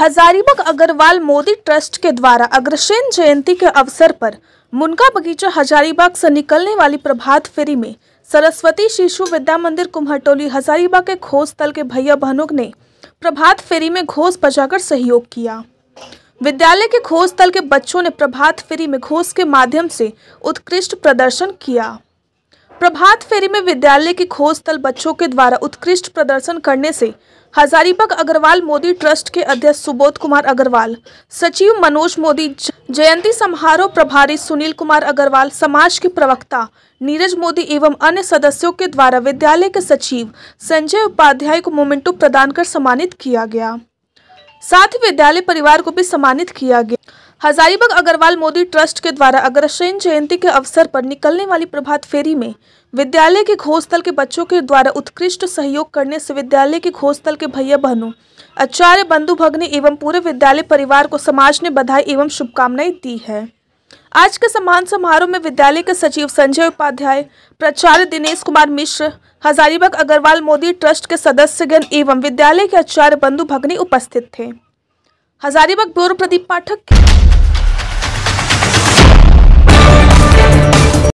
Hazaribagh Agrawal Modi trust के द्वारा अग्रसेन जयंती के अवसर पर मुनका बगीचा हजारीबाग से निकलने वाली प्रभात फेरी में सरस्वती शिशु विद्या मंदिर कुम्हटोली हजारीबाग के घोष तल के भैया बहनों ने प्रभात फेरी में घोष बजाकर सहयोग किया विद्यालय के घोष तल के बच्चों ने प्रभात फेरी में घोष के माध्यम से उत्कृष्ट प्रदर्शन किया प्रभात फेरी में विद्यालय के खोज तल बच्चों के द्वारा उत्कृष्ट प्रदर्शन करने से हजारीबाग अग्रवाल मोदी ट्रस्ट के अध्यक्ष सुबोध कुमार अग्रवाल सचिव मनोज मोदी जयंती समारोह प्रभारी सुनील कुमार अग्रवाल समाज के प्रवक्ता नीरज मोदी एवं अन्य सदस्यों के द्वारा विद्यालय के सचिव संजय उपाध्याय को मोमेंटो प्रदान कर सम्मानित किया गया साथ ही विद्यालय परिवार को भी सम्मानित किया गया हजारीबाग अग्रवाल मोदी ट्रस्ट के द्वारा अग्रसेन जयंती के अवसर पर निकलने वाली प्रभात फेरी में विद्यालय के घोषतल के बच्चों के द्वारा उत्कृष्ट सहयोग करने से विद्यालय के घोषतल के भैया बहनों आचार्य बंधु भगनी एवं पूरे विद्यालय परिवार को समाज ने बधाई एवं शुभकामनाएं दी है आज के सम्मान समारोह में विद्यालय के सचिव संजय उपाध्याय प्राचार्य दिनेश कुमार मिश्र हजारीबाग अग्रवाल मोदी ट्रस्ट के सदस्यगण एवं विद्यालय के आचार्य बंधु भगनी उपस्थित थे हजारीबाग ब्यूरो प्रदीप पाठक